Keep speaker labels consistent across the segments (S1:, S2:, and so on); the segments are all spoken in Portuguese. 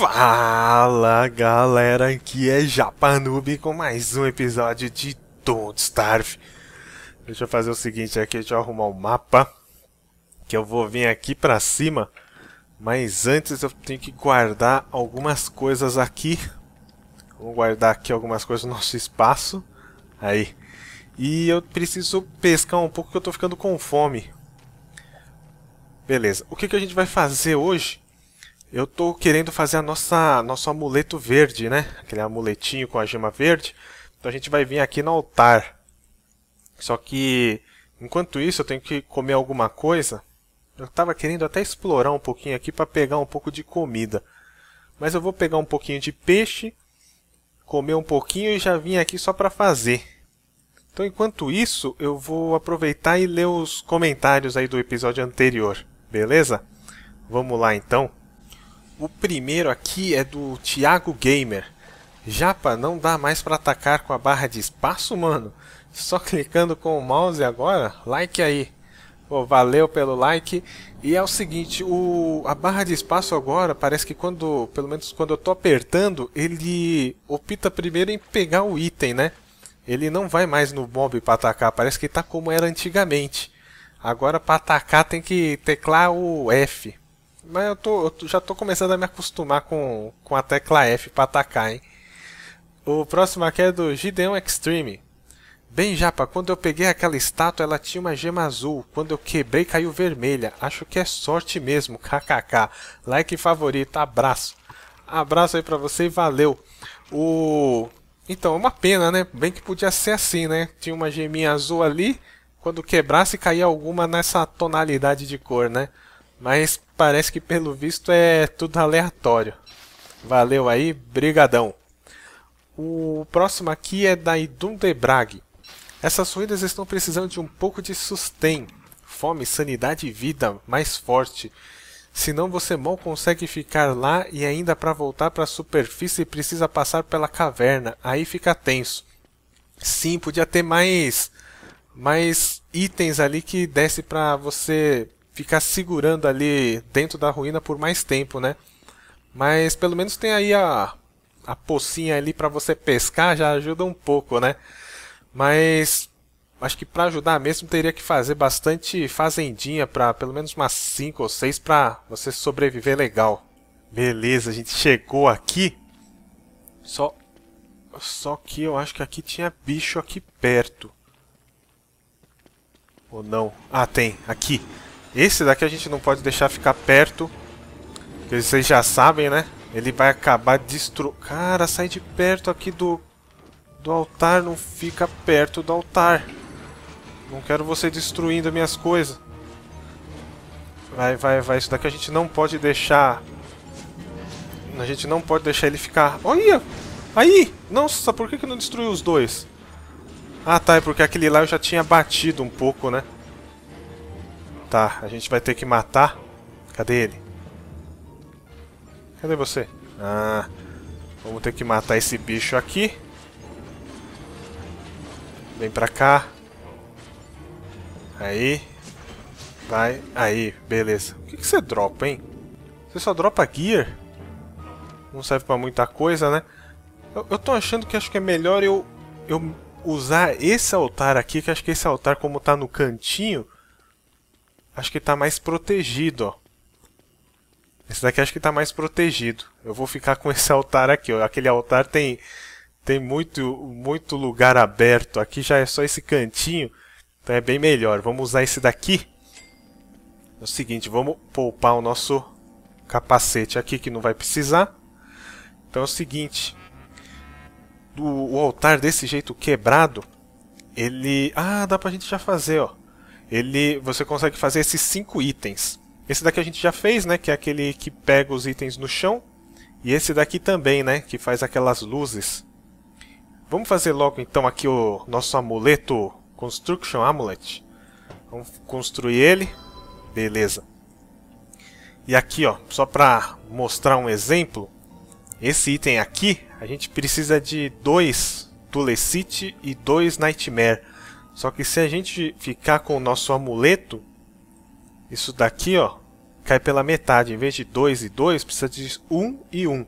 S1: Fala galera, aqui é Japanube com mais um episódio de Don't Starve. Deixa eu fazer o seguinte aqui, deixa eu arrumar o um mapa. Que eu vou vir aqui pra cima. Mas antes eu tenho que guardar algumas coisas aqui. Vou guardar aqui algumas coisas no nosso espaço. Aí. E eu preciso pescar um pouco que eu tô ficando com fome. Beleza. O que, que a gente vai fazer hoje eu estou querendo fazer a nossa nosso amuleto verde, né? Aquele amuletinho com a gema verde. Então a gente vai vir aqui no altar. Só que enquanto isso eu tenho que comer alguma coisa. Eu estava querendo até explorar um pouquinho aqui para pegar um pouco de comida. Mas eu vou pegar um pouquinho de peixe, comer um pouquinho e já vim aqui só para fazer. Então enquanto isso, eu vou aproveitar e ler os comentários aí do episódio anterior, beleza? Vamos lá então. O primeiro aqui é do Thiago Gamer. Japa, não dá mais para atacar com a barra de espaço, mano? Só clicando com o mouse agora? Like aí. Pô, valeu pelo like. E é o seguinte, o, a barra de espaço agora parece que quando, pelo menos quando eu tô apertando, ele opta primeiro em pegar o item, né? Ele não vai mais no mob para atacar, parece que tá como era antigamente. Agora para atacar tem que teclar o F. Mas eu, tô, eu já tô começando a me acostumar com, com a tecla F para atacar, hein? O próximo aqui é do Gideon Extreme. Bem, Japa, quando eu peguei aquela estátua, ela tinha uma gema azul. Quando eu quebrei, caiu vermelha. Acho que é sorte mesmo, kkk. Like favorito, abraço. Abraço aí pra você e valeu. O... Então, é uma pena, né? Bem que podia ser assim, né? Tinha uma geminha azul ali, quando quebrasse, caía alguma nessa tonalidade de cor, né? Mas parece que pelo visto é tudo aleatório. Valeu aí, brigadão. O próximo aqui é da Idundebrag. Essas ruínas estão precisando de um pouco de sustém, fome, sanidade e vida mais forte. Senão você mal consegue ficar lá e ainda para voltar para a superfície precisa passar pela caverna. Aí fica tenso. Sim, podia ter mais mais itens ali que desse para você ficar segurando ali dentro da ruína por mais tempo, né? Mas pelo menos tem aí a, a pocinha ali para você pescar, já ajuda um pouco, né? Mas acho que para ajudar mesmo teria que fazer bastante fazendinha para pelo menos umas 5 ou 6 para você sobreviver legal. Beleza, a gente chegou aqui. Só só que eu acho que aqui tinha bicho aqui perto. Ou não? Ah, tem, aqui. Esse daqui a gente não pode deixar ficar perto. Porque vocês já sabem, né? Ele vai acabar destru... Cara, sai de perto aqui do... Do altar, não fica perto do altar. Não quero você destruindo minhas coisas. Vai, vai, vai. Isso daqui a gente não pode deixar... A gente não pode deixar ele ficar... Olha! Aí! Nossa, por que, que não destruiu os dois? Ah, tá. É porque aquele lá eu já tinha batido um pouco, né? tá A gente vai ter que matar. Cadê ele? Cadê você? Ah, vamos ter que matar esse bicho aqui. Vem pra cá. Aí. Vai. Aí, beleza. O que, que você dropa, hein? Você só dropa gear? Não serve pra muita coisa, né? Eu, eu tô achando que acho que é melhor eu, eu usar esse altar aqui, que acho que esse altar, como tá no cantinho, acho que está mais protegido, ó. Esse daqui acho que está mais protegido. Eu vou ficar com esse altar aqui, ó. Aquele altar tem tem muito muito lugar aberto. Aqui já é só esse cantinho, então é bem melhor. Vamos usar esse daqui. É o seguinte, vamos poupar o nosso capacete aqui que não vai precisar. Então é o seguinte, o, o altar desse jeito quebrado, ele... Ah, dá pra gente já fazer, ó ele você consegue fazer esses cinco itens. Esse daqui a gente já fez, né? Que é aquele que pega os itens no chão. E esse daqui também, né? Que faz aquelas luzes. Vamos fazer logo então aqui o nosso amuleto Construction Amulet. Vamos construir ele. Beleza. E aqui, ó, só para mostrar um exemplo, esse item aqui, a gente precisa de dois Tulecite e dois Nightmare. Só que se a gente ficar com o nosso amuleto, isso daqui, ó, cai pela metade. Em vez de 2 e 2, precisa de 1 um e 1. Um.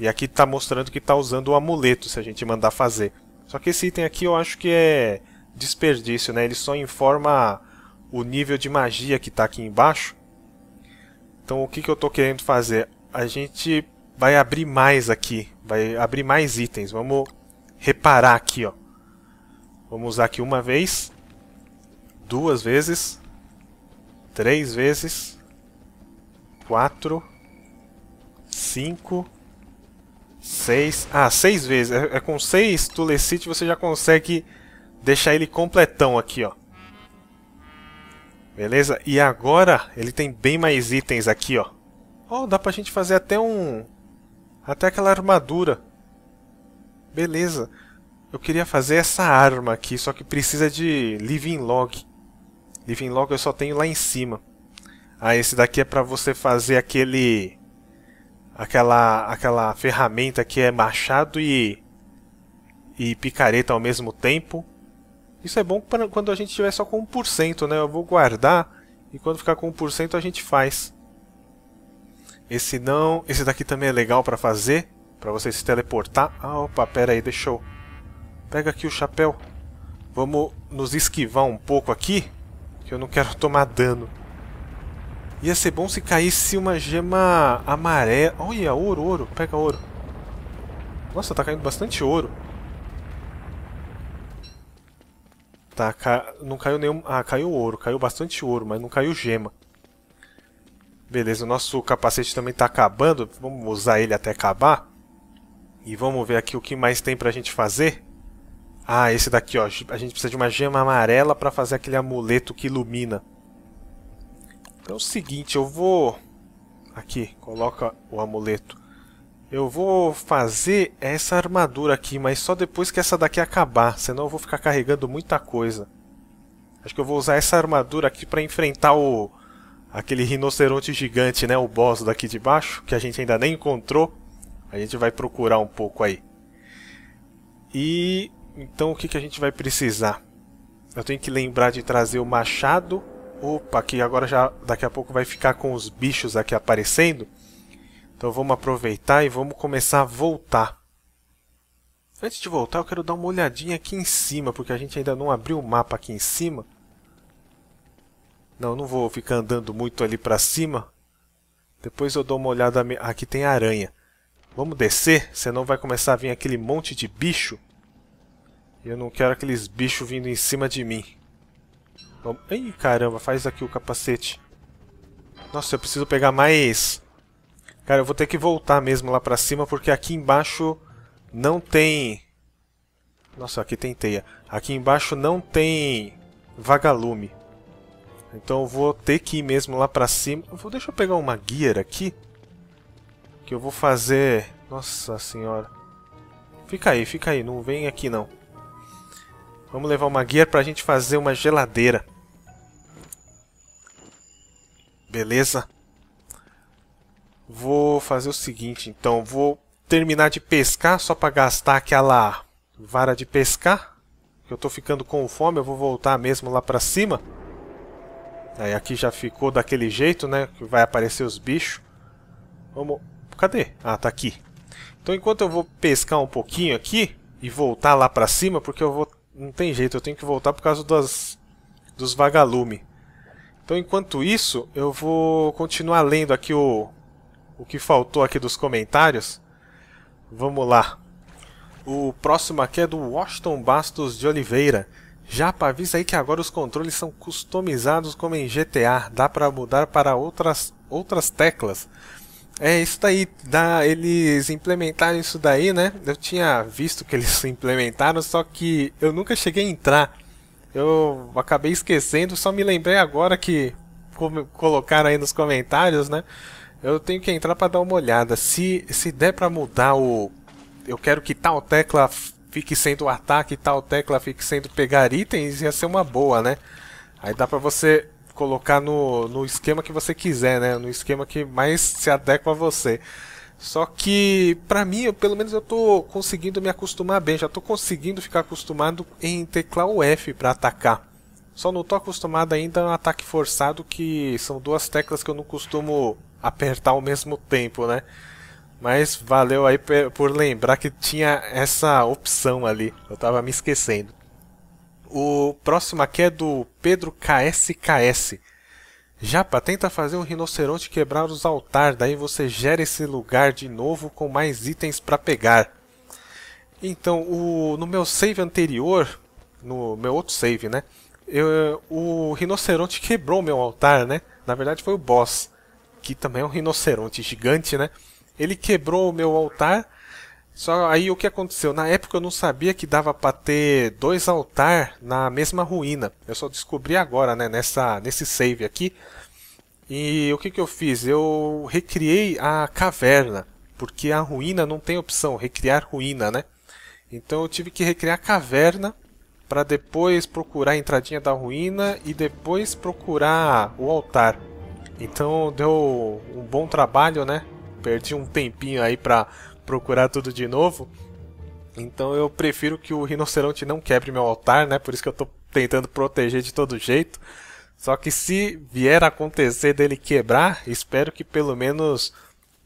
S1: E aqui está mostrando que está usando o amuleto, se a gente mandar fazer. Só que esse item aqui eu acho que é desperdício, né? Ele só informa o nível de magia que está aqui embaixo. Então o que, que eu estou querendo fazer? A gente vai abrir mais aqui, vai abrir mais itens. Vamos reparar aqui, ó. Vamos usar aqui uma vez, duas vezes, três vezes, quatro, cinco, seis... Ah, seis vezes. É, é com seis Tulecite você já consegue deixar ele completão aqui, ó. Beleza? E agora ele tem bem mais itens aqui, ó. Oh, dá pra gente fazer até um... Até aquela armadura. Beleza. Eu queria fazer essa arma aqui, só que precisa de living log. Living log eu só tenho lá em cima. Ah, esse daqui é para você fazer aquele aquela aquela ferramenta que é machado e e picareta ao mesmo tempo. Isso é bom pra, quando a gente tiver só com 1%, né? Eu vou guardar e quando ficar com 1% a gente faz. Esse não, esse daqui também é legal para fazer, para você se teleportar. Ah, opa, pera aí, deixou. eu Pega aqui o chapéu. Vamos nos esquivar um pouco aqui, que eu não quero tomar dano. Ia ser bom se caísse uma gema amarela. Olha, ouro, ouro. Pega ouro. Nossa, tá caindo bastante ouro. Tá, ca... não caiu nenhum... Ah, caiu ouro. Caiu bastante ouro, mas não caiu gema. Beleza, o nosso capacete também tá acabando. Vamos usar ele até acabar. E vamos ver aqui o que mais tem pra gente fazer. Ah, esse daqui, ó. A gente precisa de uma gema amarela para fazer aquele amuleto que ilumina. Então é o seguinte, eu vou... Aqui, coloca o amuleto. Eu vou fazer essa armadura aqui, mas só depois que essa daqui acabar, senão eu vou ficar carregando muita coisa. Acho que eu vou usar essa armadura aqui para enfrentar o aquele rinoceronte gigante, né, o boss daqui de baixo, que a gente ainda nem encontrou. A gente vai procurar um pouco aí. E então o que, que a gente vai precisar? Eu tenho que lembrar de trazer o machado. Opa, que agora já daqui a pouco vai ficar com os bichos aqui aparecendo. Então vamos aproveitar e vamos começar a voltar. Antes de voltar, eu quero dar uma olhadinha aqui em cima, porque a gente ainda não abriu o mapa aqui em cima. Não, não vou ficar andando muito ali para cima. Depois eu dou uma olhada... Aqui tem aranha. Vamos descer, senão vai começar a vir aquele monte de bicho. Eu não quero aqueles bichos vindo em cima de mim. Ih, caramba, faz aqui o capacete. Nossa, eu preciso pegar mais... Cara, eu vou ter que voltar mesmo lá pra cima, porque aqui embaixo não tem... Nossa, aqui tem teia. Aqui embaixo não tem vagalume. Então eu vou ter que ir mesmo lá pra cima. vou, deixa eu pegar uma gear aqui. Que eu vou fazer... Nossa senhora. Fica aí, fica aí. Não vem aqui não. Vamos levar uma guia pra gente fazer uma geladeira. Beleza. Vou fazer o seguinte, então. Vou terminar de pescar só pra gastar aquela vara de pescar. Eu tô ficando com fome, eu vou voltar mesmo lá pra cima. Aí aqui já ficou daquele jeito, né? Que vai aparecer os bichos. Vamos... Cadê? Ah, tá aqui. Então enquanto eu vou pescar um pouquinho aqui e voltar lá pra cima, porque eu vou não tem jeito, eu tenho que voltar por causa das, dos vagalume. Então, enquanto isso, eu vou continuar lendo aqui o, o que faltou aqui dos comentários. Vamos lá. O próximo aqui é do Washington Bastos de Oliveira. Já avisa aí que agora os controles são customizados como em GTA, dá para mudar para outras, outras teclas. É isso daí, da, eles implementaram isso daí, né? Eu tinha visto que eles implementaram, só que eu nunca cheguei a entrar. Eu acabei esquecendo, só me lembrei agora que colocaram aí nos comentários, né? Eu tenho que entrar para dar uma olhada. Se, se der para mudar o. Eu quero que tal tecla fique sendo ataque, tal tecla fique sendo pegar itens, ia ser uma boa, né? Aí dá para você colocar no, no esquema que você quiser, né? No esquema que mais se adequa a você. Só que, pra mim, eu, pelo menos eu tô conseguindo me acostumar bem. Já tô conseguindo ficar acostumado em teclar o F para atacar. Só não tô acostumado ainda a ataque forçado, que são duas teclas que eu não costumo apertar ao mesmo tempo, né? Mas valeu aí por lembrar que tinha essa opção ali. Eu tava me esquecendo. O próximo aqui é do Pedro KSKS. Japa, tenta fazer um rinoceronte quebrar os altares, daí você gera esse lugar de novo com mais itens para pegar. Então, o, no meu save anterior, no meu outro save, né? Eu, o rinoceronte quebrou meu altar, né? Na verdade foi o boss, que também é um rinoceronte gigante, né? Ele quebrou o meu altar só aí o que aconteceu? Na época eu não sabia que dava para ter dois altar na mesma ruína. Eu só descobri agora, né, nessa nesse save aqui. E o que que eu fiz? Eu recriei a caverna, porque a ruína não tem opção recriar ruína, né? Então eu tive que recriar a caverna para depois procurar a entradinha da ruína e depois procurar o altar. Então deu um bom trabalho, né? Perdi um tempinho aí para procurar tudo de novo. Então eu prefiro que o rinoceronte não quebre meu altar, né? Por isso que eu tô tentando proteger de todo jeito. Só que se vier a acontecer dele quebrar, espero que pelo menos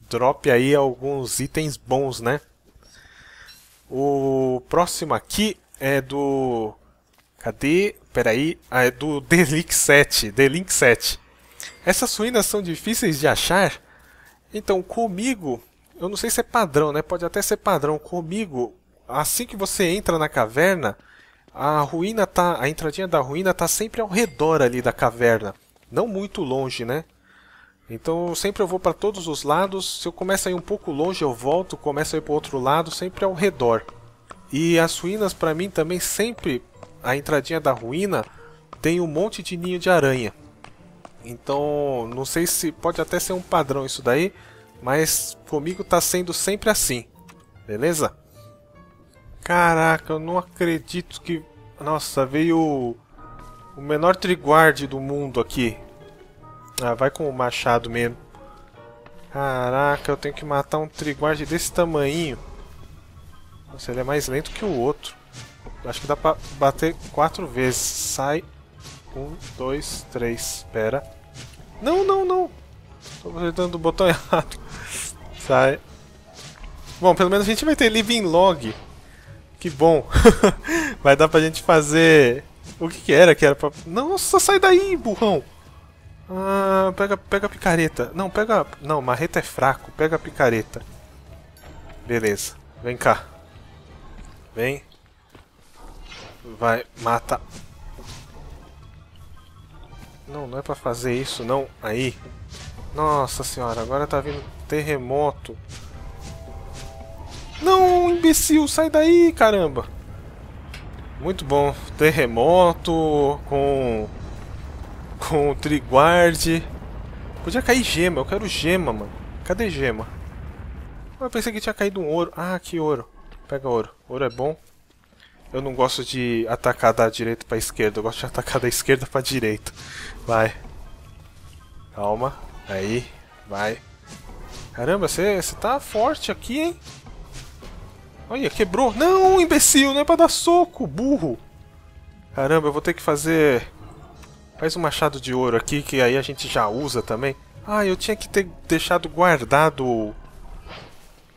S1: drop aí alguns itens bons, né? O próximo aqui é do... Cadê? Peraí. Ah, é do Delink 7. The 7. Essas ruínas são difíceis de achar? Então, comigo, eu não sei se é padrão, né? Pode até ser padrão comigo. Assim que você entra na caverna, a ruína tá, a entradinha da ruína tá sempre ao redor ali da caverna, não muito longe, né? Então sempre eu vou para todos os lados. Se eu começo a ir um pouco longe, eu volto, começo a ir para outro lado, sempre ao redor. E as ruínas para mim também sempre a entradinha da ruína tem um monte de ninho de aranha. Então, não sei se pode até ser um padrão isso daí, mas comigo tá sendo sempre assim. Beleza? Caraca, eu não acredito que... Nossa, veio o menor triguarde do mundo aqui. Ah, vai com o machado mesmo. Caraca, eu tenho que matar um triguarde desse tamanho. Nossa, ele é mais lento que o outro. Acho que dá pra bater quatro vezes. Sai. Um, dois, três. Pera. Não, não, não. Estou apertando o botão errado. Sai. Bom, pelo menos a gente vai ter living log. Que bom. vai dar pra gente fazer... O que que era que era pra... Nossa, sai daí, burrão! Ah, pega, pega a picareta. Não, pega... Não, marreta é fraco. Pega a picareta. Beleza. Vem cá. Vem. Vai, mata. Não, não é pra fazer isso, não. Aí. Nossa senhora, agora tá vindo terremoto. Não, imbecil, sai daí, caramba. Muito bom. Terremoto com com triguarde. Podia cair gema, eu quero gema, mano. Cadê gema? Ah, eu pensei que tinha caído um ouro. Ah, que ouro. Pega ouro. Ouro é bom. Eu não gosto de atacar da direita pra esquerda. Eu gosto de atacar da esquerda pra direita. Vai. Calma. Aí. Vai. Caramba, você tá forte aqui, hein? Olha, quebrou. Não, imbecil, não é pra dar soco, burro. Caramba, eu vou ter que fazer... Faz um machado de ouro aqui, que aí a gente já usa também. Ah, eu tinha que ter deixado guardado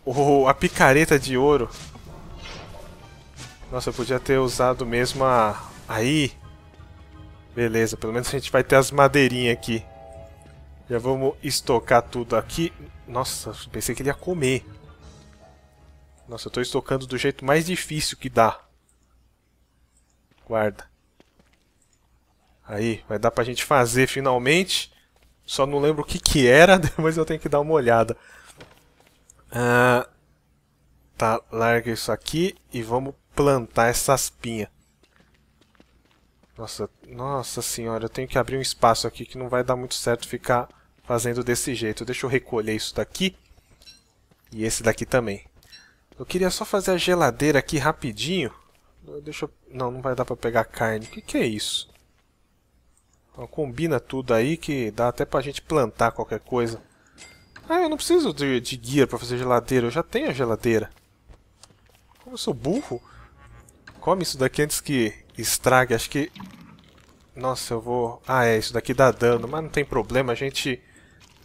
S1: o... a picareta de ouro. Nossa, eu podia ter usado mesmo a... Aí! Beleza, pelo menos a gente vai ter as madeirinhas aqui. Já vamos estocar tudo aqui. Nossa, pensei que ele ia comer. Nossa, eu estou estocando do jeito mais difícil que dá. Guarda. Aí, vai dar pra gente fazer finalmente. Só não lembro o que que era, depois eu tenho que dar uma olhada. Ah, tá, larga isso aqui e vamos plantar essas pinhas. Nossa, nossa senhora, eu tenho que abrir um espaço aqui que não vai dar muito certo ficar fazendo desse jeito. Deixa eu recolher isso daqui e esse daqui também. Eu queria só fazer a geladeira aqui rapidinho. Deixa eu... Não, não vai dar para pegar carne. O que, que é isso? combina tudo aí que dá até pra gente plantar qualquer coisa. Ah, eu não preciso de, de guia para fazer geladeira. Eu já tenho a geladeira. Como eu sou burro. Come isso daqui antes que estrague. Acho que... Nossa, eu vou... Ah, é, isso daqui dá dano, mas não tem problema, a gente...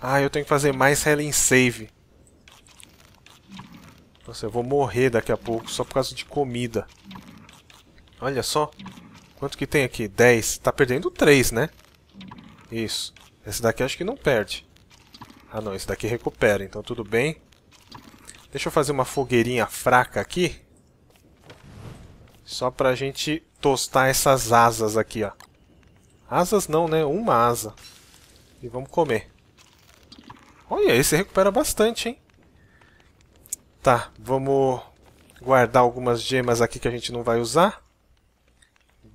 S1: Ah, eu tenho que fazer mais Helen Save. Nossa, eu vou morrer daqui a pouco só por causa de comida. Olha só. Quanto que tem aqui? 10. Tá perdendo 3, né? Isso. Esse daqui acho que não perde. Ah não, esse daqui recupera, então tudo bem. Deixa eu fazer uma fogueirinha fraca aqui. Só pra gente tostar essas asas aqui, ó. Asas não, né? Uma asa. E vamos comer. Olha, esse recupera bastante, hein? Tá, vamos guardar algumas gemas aqui que a gente não vai usar.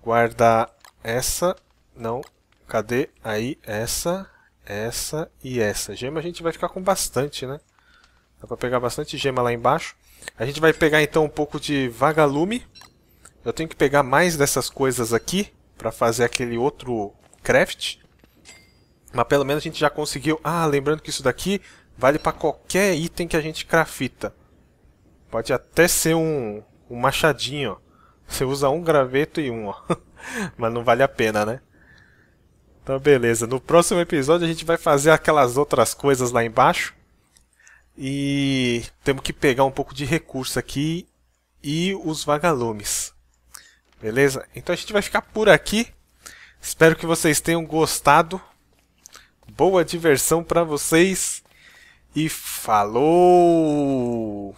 S1: Guardar essa. Não. Cadê? Aí, essa, essa e essa. Gema a gente vai ficar com bastante, né? Dá pra pegar bastante gema lá embaixo. A gente vai pegar então um pouco de vagalume. Eu tenho que pegar mais dessas coisas aqui para fazer aquele outro craft. Mas pelo menos a gente já conseguiu... Ah, lembrando que isso daqui vale para qualquer item que a gente crafita. Pode até ser um, um machadinho, ó. Você usa um graveto e um, ó. Mas não vale a pena, né? Então beleza, no próximo episódio a gente vai fazer aquelas outras coisas lá embaixo. E temos que pegar um pouco de recurso aqui e os vagalumes. Beleza? Então a gente vai ficar por aqui. Espero que vocês tenham gostado. Boa diversão para vocês. E falou!